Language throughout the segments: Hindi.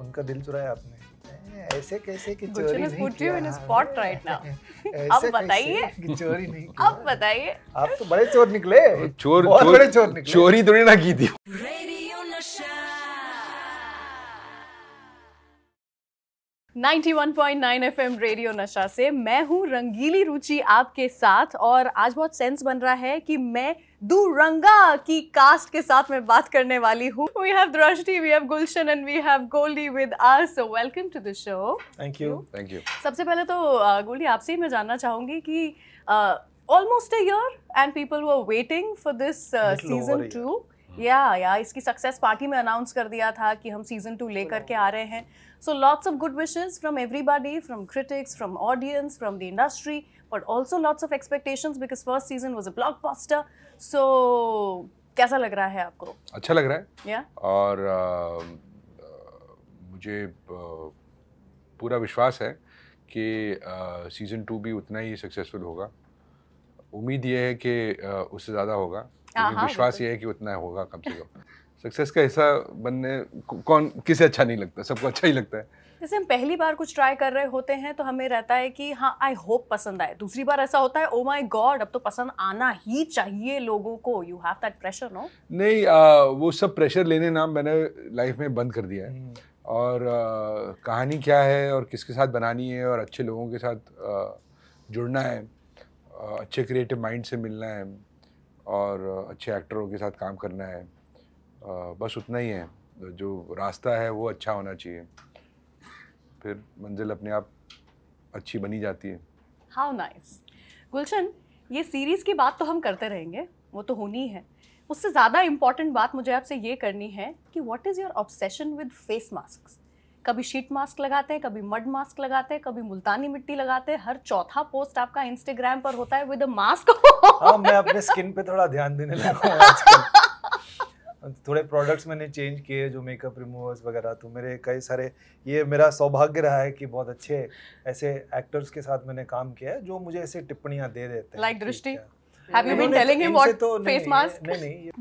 उनका दिल चुराया आपने ऐसे कैसे कि चोरी नहीं अब बताइए कि चोरी नहीं अब बताइए आप तो बड़े चोर निकले चोर बहुत बड़े चोर निकले चोरी थोड़ी ना की थी 91.9 एफएम रेडियो नशा से मैं हूं रंगीली रुचि आपके साथ और आज बहुत सेंस बन रहा है कि मैं दुरंगा की कास्ट के साथ मैं बात करने वाली हूँ we have Drishti we have Gulshan and we have Goldie with us welcome to the show thank you thank you सबसे पहले तो गोल्डी आपसे ही मैं जानना चाहूंगी कि almost a year and people were waiting for this season two या या इसकी सक्सेस पार्टी में अनाउंस कर दिया था कि हम सीजन टू लेकर के आ रहे हैं so lots of good wishes from everybody from critics from audience from the industry but also lots of expectation because first season was a blockbuster so कैसा लग रहा है आपको अच्छा लग रहा है या yeah? और uh, uh, मुझे पूरा विश्वास है कि सीज़न टू भी उतना ही सक्सेसफुल होगा उम्मीद ये है कि उससे ज़्यादा होगा लेकिन हाँ, हाँ, विश्वास ये है कि उतना होगा कम से कम सक्सेस का हिस्सा बनने कौन किसे अच्छा नहीं लगता सबको अच्छा ही लगता है जैसे हम पहली बार कुछ ट्राई कर रहे होते हैं तो हमें रहता है कि हाँ आई होप पसंद आए दूसरी बार ऐसा होता है ओ माई गॉड अब तो पसंद आना ही चाहिए लोगों को you have that pressure no नहीं आ, वो सब प्रेशर लेने नाम मैंने लाइफ में बंद कर दिया है हम्म। और आ, कहानी क्या है और किसके साथ बनानी है और अच्छे लोगों के साथ आ, जुड़ना है आ, अच्छे क्रिएटिव माइंड से मिलना है और अच्छे एक्टरों के साथ काम करना है बस उतना ही है जो रास्ता है वो अच्छा होना चाहिए फिर मंजिल अपने आप अच्छी बनी जाती है हाउ नाइस गुलशन ये सीरीज़ की बात तो हम करते रहेंगे वो तो होनी है उससे ज़्यादा इम्पॉर्टेंट बात मुझे आपसे ये करनी है कि what is your obsession with face mask कभी शीट मास्क लगाते हैं कभी मड मास्क लगाते हैं कभी मुल्तानी मिट्टी लगाते हैं हर चौथा पोस्ट आपका इंस्टाग्राम पर होता है विद अ मास्क हाँ मैं अपने स्किन पे थोड़ा ध्यान देने लगा हूँ थोड़े प्रोडक्ट्स मैंने चेंज किए जो मेकअप रिमूवर्स वगैरह तो मेरे कई सारे ये मेरा सौभाग्य रहा है कि बहुत अच्छे ऐसे एक्टर्स के साथ मैंने काम किया है जो मुझे ऐसे टिप्पणियाँ दे देते हैं like Drishti have you been telling him what face mask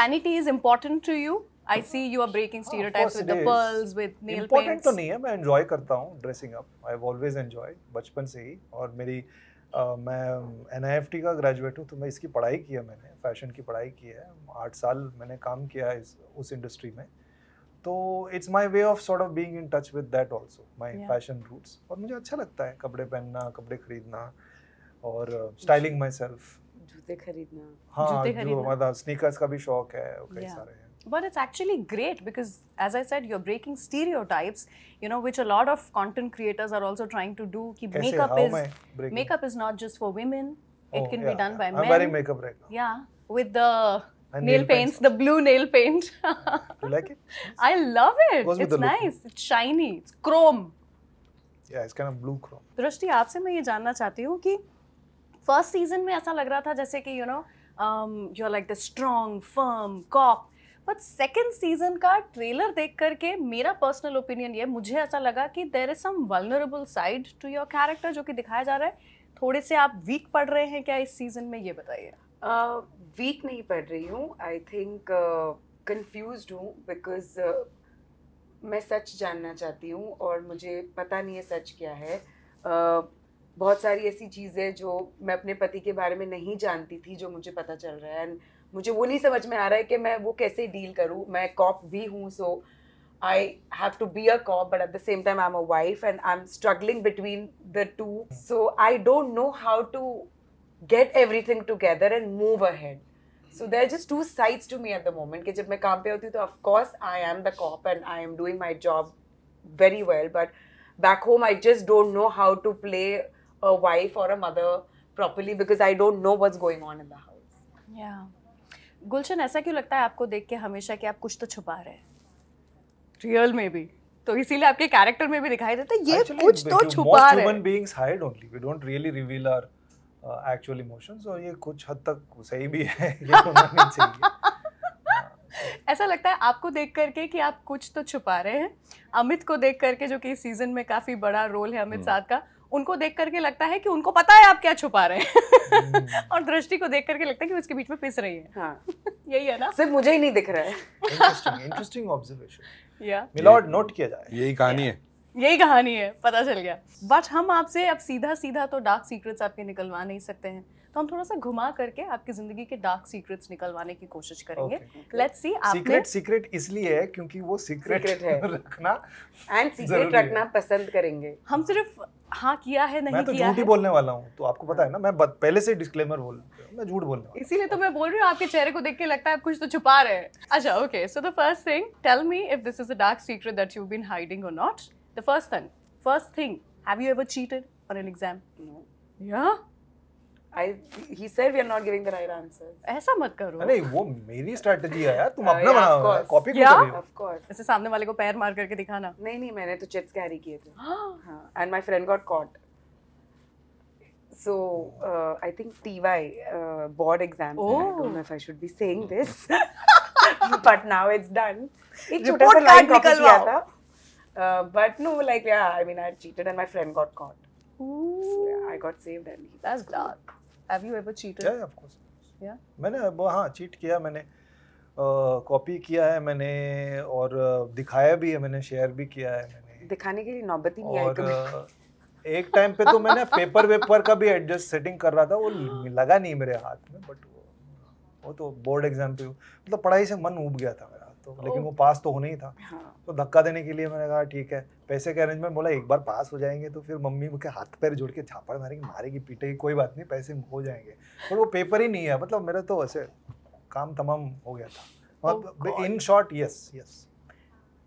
vanity is important to you I see you are breaking stereotypes with the pearls, with nail paints Important तो नहीं है मैं enjoy करता हूँ dressing up. I've always enjoyed बचपन से ही और मेरी मैं एन का ग्रेजुएट हूँ तो मैं इसकी पढ़ाई की है मैंने फैशन की पढ़ाई की है आठ साल मैंने काम किया है इस उस इंडस्ट्री में तो it's my way of sort of being in touch with that also my fashion roots और मुझे अच्छा लगता है कपड़े पहनना कपड़े खरीदना और स्टाइलिंग माई सेल्फ जूते खरीदना हाँ जूते खरीदना। जो मतलब स्नीकर्स का भी शौक है कई yeah. सारे हैं but it's actually great because as i said you're breaking stereotypes you know which a lot of content creators are also trying to do keep makeup is makeup is not just for women oh, it can yeah, be done by I'm men i'm wearing makeup right now yeah with the nail, nail, paints, paints, the blue nail paint you like it i love it it's nice it's shiny it's chrome yeah it's kind of blue chrome drishti aapse main ye janna chahti hu ki first season mein aisa lag raha tha jaise ki you know um, you're like the strong firm cop but second season का ट्रेलर देख करके मेरा पर्सनल ओपिनियन ये मुझे ऐसा लगा कि there is some vulnerable side to your character जो कि दिखाया जा रहा है थोड़े से आप वीक पढ़ रहे हैं क्या इस सीजन में ये बताइए वीक uh, नहीं पढ़ रही हूँ आई थिंक कन्फ्यूज हूँ बिकॉज मैं सच जानना चाहती हूँ और मुझे पता नहीं है सच क्या है uh, बहुत सारी ऐसी चीज़ें जो मैं अपने पति के बारे में नहीं जानती थी जो मुझे पता चल रहा है एंड मुझे वो नहीं समझ में आ रहा है कि मैं वो कैसे डील करूँ मैं कॉप भी हूँ so I have to be a cop but at the same time I am a wife and I am struggling between the two so I don't know how to get everything together and move ahead so there just two sides to me at the moment कि जब मैं काम पे होती हूँ तो of course I am the cop and I am doing my job very well but back home I just don't know how to play a wife और a mother properly because i don't know what's going on in the house yeah Gulshan ऐसा क्यों लगता है आपको देख के हमेशा कि आप कुछ तो छुपा रहे हैं रियल में भी तो इसीलिए आपके कैरेक्टर में भी दिखाई देता है ये Actually, कुछ तो छुपा रहे हैं beings hide only we don't really reveal our actual emotions और ये कुछ हद तक सही भी है ये तो मानना चाहिए ऐसा लगता है आपको देख करके कि आप कुछ तो छुपा रहे हैं अमित को देख करके जो कि सीजन में काफी बड़ा रोल है अमित हम्म। साध का उनको देख करके लगता है कि उनको पता है आप क्या छुपा रहे हैं हम्म। और दृष्टि को देख करके लगता है कि उसके बीच में पिस रही है हाँ यही है ना सिर्फ मुझे ही नहीं दिख रहा है इंटरेस्टिंग ऑब्जर्वेशन या नोट किया जाए यही कहानी है यही कहानी है पता चल गया बट हम आपसे अब सीधा सीधा तो डार्क सीक्रेट्स आपके निकलवा नहीं सकते हैं तो हम थोड़ा सा घुमा करके आपकी जिंदगी के डार्क सीक्रेट्स निकलवाने की कोशिश करेंगे लेट्स सी आपने सीक्रेट सीक्रेट इसलिए है क्योंकि वो सीक्रेट, है रखना एंड सीक्रेट रखना पसंद करेंगे हम सिर्फ हाँ किया है नहीं मैं तो किया ही बोलने वाला हूँ तो आपको पता है ना मैं पहले से डिस्क्लेमर बोल मैं झूठ बोलने वाला इसीलिए तो मैं बोल रही हूँ आपके चेहरे को देख के लगता है आप कुछ तो छुपा रहे हैं अच्छा okay so the first thing tell me if this is a dark secret that you been hiding और not the first thing first thing have you ever cheated on an exam no yeah I he said we are not giving the right answer. ऐसा मत करो. अरे वो मेरी स्ट्रेटजी है यार तुम अपना बनाओ कॉपी क्यों कर रही हो? Of course. ऐसे सामने वाले को पैर मार करके दिखाना. नहीं नहीं मैंने तो चिप्स कैरी किए थे. हाँ. And my friend got caught. So uh, I think TY uh, board exams. Oh. I don't know if I should be saying this, but now it's done. एक छोटा सा लाइन कॉपी किया था. Uh, but no, like yeah, I mean I cheated and my friend got caught. Ooh. So, yeah, I got saved and that's dark. Have you ever cheated yeah of course yeah मैंने वो हाँ चीट किया मैंने कॉपी किया है मैंने और दिखाया भी है मैंने शेयर भी किया है मैंने दिखाने के लिए नौबत ही नहीं आई कभी एक टाइम पे तो मैंने पेपर वेपर का भी एडजस्ट सेटिंग कर रहा था वो लगा नहीं मेरे हाथ में बट वो तो बोर्ड एग्जाम पे मतलब पढ़ाई से मन उब गया था तो लेकिन वो पास तो होना ही था हाँ। तो धक्का देने के लिए मैंने कहा ठीक है पैसे के अरेंजमेंट बोला एक बार पास हो जाएंगे तो फिर मम्मी के हाथ पैर जोड़ के झापड़ मारेगी मारेगी पीटेगी कोई बात नहीं पैसे हो जाएंगे पर वो पेपर ही नहीं है मतलब मेरा तो ऐसे काम तमाम हो गया था इन शॉर्ट यस यस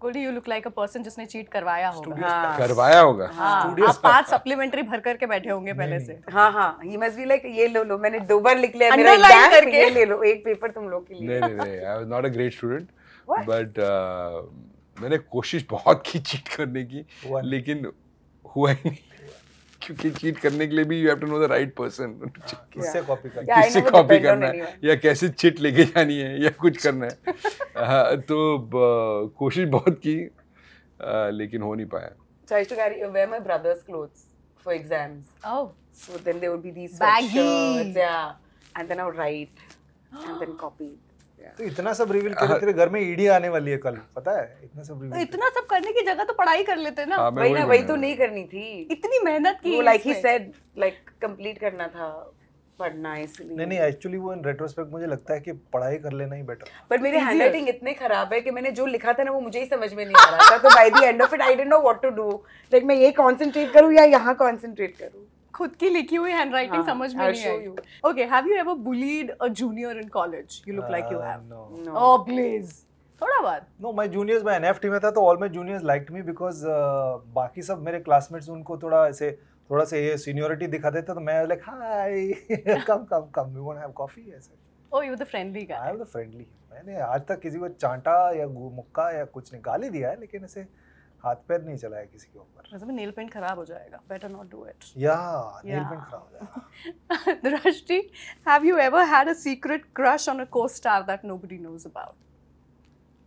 गोली you look like a person जिसने चीट हाँ। करवाया होगा हाँ। करवाया होगा हाँ। आप पांच सप्लीमेंट्री भर करके बैठे होंगे पहले से हाँ हाँ ही मस्ट बी लाइक ये लो लो मैंने दो बार लिख लिया मेरा एग्जाम करके ले लो एक पेपर तुम लोग के लिए नहीं नहीं I was not a great student but uh, मैंने कोशिश बहुत की चीट करने की What? लेकिन हुआ ही नहीं क्योंकि चीट करने के लिए भी you have to know the right person किससे कॉपी करना है किससे कॉपी करना है या कैसे चिट लेके जानी है या कुछ करना है हाँ, तो कोशिश बहुत की लेकिन हो नहीं पाया choice to carry wear my brothers clothes for exams oh so then there would be these baggy yeah and then I write and then copy तो इतना सब रिवील कर तेरे घर में ईडी आने वाली है कल पता है इतना सब रिवील तो इतना सब करने की जगह तो पढ़ाई कर लेते ना हाँ, वही ना वही तो नहीं करनी थी इतनी मेहनत की like he said like complete करना था पढ़ना इसलिए नहीं नहीं एक्चुअली वो इन रेट्रोस्पेक्ट मुझे लगता है कि पढ़ाई कर लेना ही बेटर पर मेरी हैंडराइटिंग इतने खराब है कि मैंने जो लिखा था ना वो मुझे ही समझ में नहीं आ रहा था तो by the end of it I didn't know what to do like मैं ये कंसंट्रेट करूं या यहां कंसंट्रेट करूं खुद की लिखी हुई हैंड हाँ, राइटिंग समझ में नहीं आई okay have you ever bullied a junior in college you look like you have no oh please थोड़ा बार नो माय जूनियर्स मैं एनएफटी में था तो all my juniors liked me because बाकी सब मेरे क्लासमेट्स उनको थोड़ा ऐसे थोड़ा सा ये सीनियरिटी दिखा देते तो मैं like hi come come come we want have coffee ऐसे oh you the friendly guy I am the friendly मैंने आज तक किसी को चांटा या मुक्का या कुछ नहीं गाली दिया है लेकिन ऐसे हाथ पैर नहीं चलाया किसी के ऊपर मतलब नेल पेंट खराब हो जाएगा better not do it yeah nail paint खराब हो जाएगा Drashti have you ever had a secret crush on a co-star that nobody knows about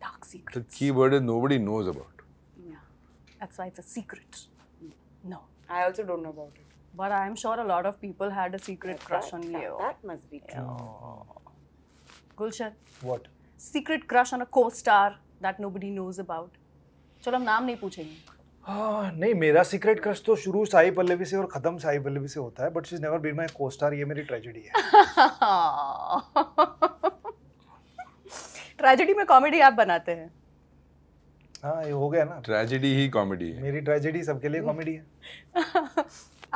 dark secret the keyword is nobody knows about yeah that's why it's a secret no I also don't know about it but I am sure a lot of people had a secret crush on you that must be true Gulshan what secret crush on a on a co-star that nobody चलो हम नाम नहीं पूछेंगे हाँ नहीं मेरा सीक्रेट क्रश तो शुरू साई पल्लवी से और ख़त्म साई पल्लवी से होता है but she never been my co-star ये मेरी ट्रेजेडी है ट्रेजेडी में कॉमेडी आप बनाते हैं हाँ ये हो गया ना ट्रेजेडी ही कॉमेडी है मेरी ट्रेजेडी सबके लिए कॉमेडी है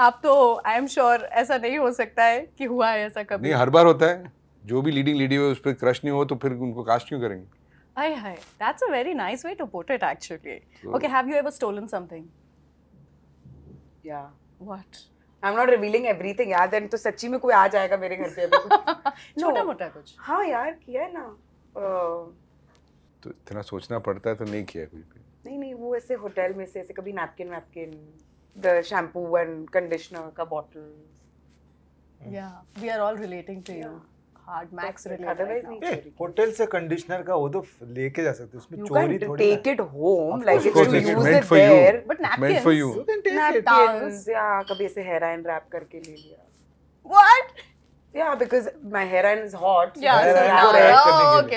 आप तो आई एम श्योर ऐसा नहीं हो सकता है कि हुआ है ऐसा कभी नहीं हर बार होता है जो भी लीडिंग लेडी हो उस पर क्रश नहीं हो तो फिर उनको कास्ट क्यों करेंगे Hi, hi. That's a very nice way to put it, actually. Mm. Okay, have you ever stolen something? Yeah. What? I'm not revealing everything, yeah. Then to तो सच्ची में कोई आ जाएगा मेरे घर पे अभी छोटा मोटा कुछ हाँ यार किया है ना तो इतना सोचना पड़ता है तो नहीं किया कुछ नहीं नहीं वो ऐसे होटल में से ऐसे कभी नैपकिन वैपकिन द शैम्पू एंड कंडीशनर का bottle yeah we are all relating to you hard max related hotel से कंडीशनर का वो तो लेके जा सकते उसमें चोरी थोड़ी take it home like it's use it but for you yeah कभी ऐसे हेयर रैप करके ले लिया what Yeah, because my is hot. मुझे लगा हाँ.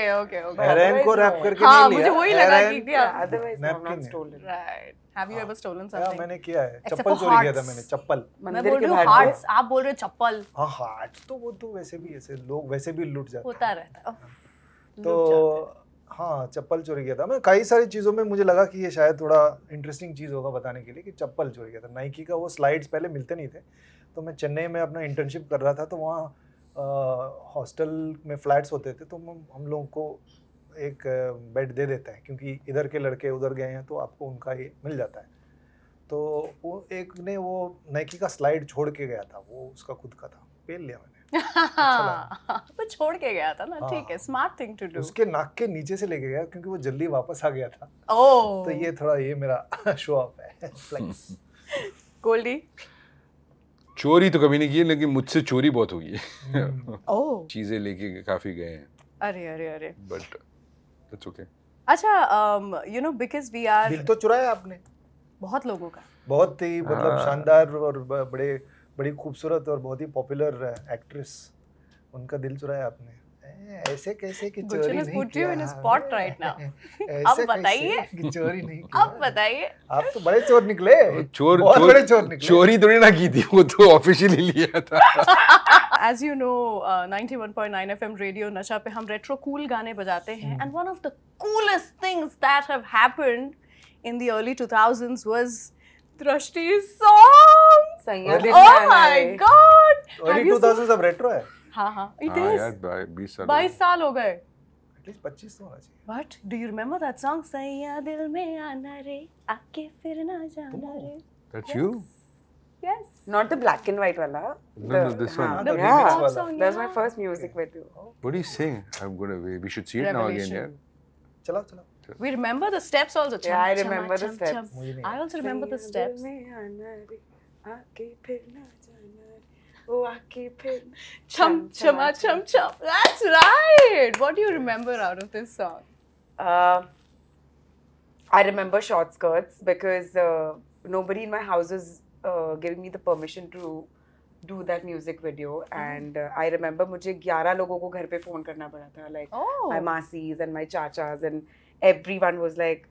हाँ, आप बोल रहे चप्पल. हाँ, तो वो तो वैसे भी ऐसे लोग वैसे भी जाते. होता रहता. तो हाँ चप्पल चोरी किया था मैं कई सारी चीज़ों में मुझे लगा कि ये शायद थोड़ा इंटरेस्टिंग चीज़ होगा बताने के लिए कि चप्पल चोरी किया था नाइकी का वो स्लाइड्स पहले मिलते नहीं थे तो मैं चेन्नई में अपना इंटर्नशिप कर रहा था तो वहाँ हॉस्टल में फ्लैट्स होते थे तो हम लोगों को एक बेड दे देते हैं क्योंकि इधर के लड़के उधर गए हैं तो आपको उनका ये मिल जाता है तो वो एक ने वो नाइकी का स्लाइड छोड़ के गया था वो उसका खुद का था पेल लिया मैंने तो छोड़ के गया था ना हाँ। ठीक है स्मार्ट थिंग टू डू उसके नाक के नीचे से लेके गया क्योंकि वो जल्दी वापस आ गया था ओ। तो ये थोड़ा ये मेरा शो ऑफ है गोल्डी चोरी तो कभी नहीं की लेकिन मुझसे चोरी बहुत हुई है हम्म। चीजें लेके काफी गए हैं अरे अरे अरे बट इट्स ओके अच्छा you know because we are दिल तो चुराया आपने बहुत लोगों का बहुत ही मतलब हाँ। शानदार और बड़े बड़ी खूबसूरत और बहुत ही पॉपुलर एक्ट्रेस uh, उनका दिल चुराया आपने ऐसे कैसे कि चोरी नहीं put you in spot right now अब बताइए कि चोरी नहीं किया अब बताइए आप तो बड़े चोर निकले चोर बहुत बड़े चोर निकले चोरी थोड़ी ना की थी वो तो ऑफिशियली लिया था as you know 91.9 FM radio Nasha पे हम रेट्रो कूल गाने बजाते हैं and one of the coolest things that have happened in the early 2000s was Drashti song. Oh my god. Early 2000s अब retro है. हाँ हाँ इट इज बीस साल बाईस साल हो गए पच्चीस तो होना चाहिए what do you remember that song सैया दिल में आना रे आके फिर ना जाना रे that's you Yes. Not the black and white wala. No, the, no, this one. The, the yeah. remix wala. That's my first music okay. with you. What do you sing? I'm gonna. We should see it Revolution. now again. Yeah. Chala, chala. We remember the steps also. Chum, yeah, I remember chum, the steps. Chum, chum. I also remember the steps. Oh, keep pin. Chum chum chum chum. That's right. What do you remember out of this song? Uh, I remember short skirts because uh, nobody in my house was uh, giving me the permission to do that music video mm-hmm. and uh, I remember मुझे 11 लोगों को घर पे फोन करना पड़ा like oh. my masis and my chachas and everyone was like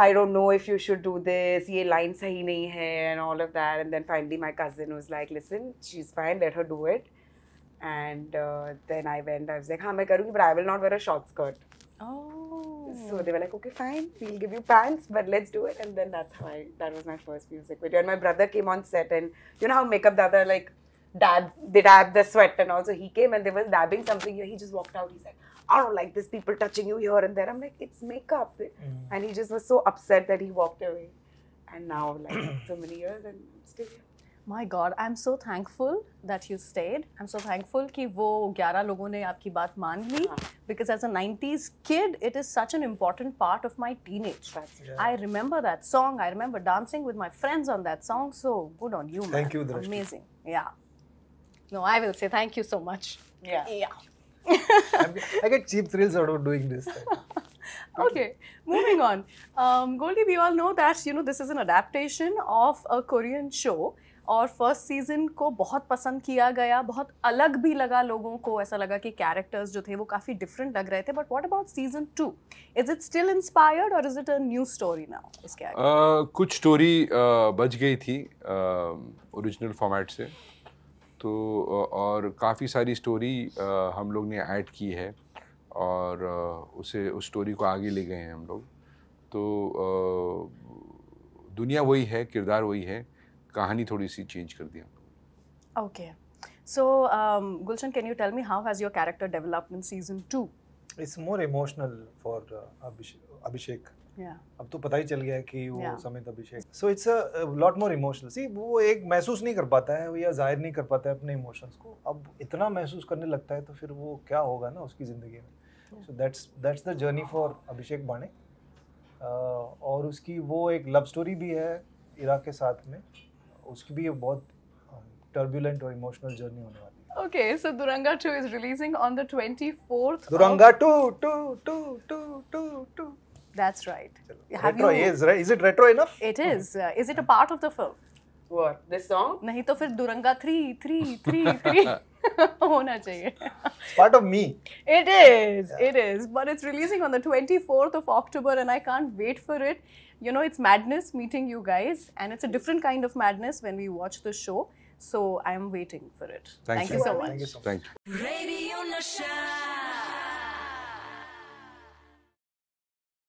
I don't know if you should do this, ye line sahi nahi hai, and all of that. And then finally, my cousin was like, listen, she's fine, let her do it. And uh, then I went, I was like, Haan, main karungi, but I will not wear a short skirt. Oh. So they were like, okay, fine, we'll give you pants, but let's do it. And then that's how I, that was my first music video. And my brother came on set, and you know how makeup other, like dab, they dab the sweat and also he came and they were dabbing something. He just walked out. He's like, I don't like these people touching you here and there. I'm like, it's makeup. Mm. And he just was so upset that he walked away. And now, like, so many years and i here. My God, I'm so thankful that you stayed. I'm so thankful that those 11 people me. Because as a 90s kid, it is such an important part of my teenage. I remember that song. I remember dancing with my friends on that song. So good on you, man. Thank you, Drashti. Amazing. Yeah. No, I will say thank you so much. Yeah. Yeah. I get cheap thrills out of doing this. okay, moving on. Um, Goldie, we all know that you know this is an adaptation of a Korean show. और फर्स्ट सीजन को बहुत पसंद किया गया बहुत अलग भी लगा लोगों को ऐसा लगा कि कैरेक्टर्स जो थे वो काफ़ी डिफरेंट लग रहे थे but what about season two is it still inspired और is it a new story now इसके आगे uh, कुछ स्टोरी uh, बच गई थी ओरिजिनल uh, फॉर्मेट से तो और काफ़ी सारी स्टोरी हम लोग ने ऐड की है और उसे उस स्टोरी को आगे ले गए हैं हम लोग तो दुनिया वही है किरदार वही है कहानी थोड़ी सी चेंज कर दिया okay so Gulshan can you tell me how has your character developed in season two it's more emotional for Abhishek अब तो पता ही चल गया कि वो Samit Abhishek so it's a lot more emotional सी वो एक महसूस नहीं कर पाता है या जाहिर नहीं कर पाता है अपने इमोशंस को अब इतना महसूस करने लगता है तो फिर वो क्या होगा ना उसकी ज़िंदगी में so that's that's the journey for Abhishek Banne और उसकी वो एक लव स्टोरी भी है इरा के साथ में उसकी भी बहुत टर्बुलेंट um, और इमोशनल जर्नी होने वाली है Okay, so Duranga 2 is releasing on the 24th. Duranga 2, 2, 2, 2, 2, 2. That's right. Have retro you... is, right? Is it retro enough? It is. Uh, is it a part of the film? What? This song? नहीं तो फिर दुरंगा थ्री होना चाहिए. Part of me. It is. Yeah. It is. But it's releasing on the 24th of October, and I can't wait for it. You know, it's madness meeting you guys, and it's a different kind of madness when we watch the show. So I'm waiting for it. Thank, Thank you. so much. Thank you so much. Thank you. Radio Nasha.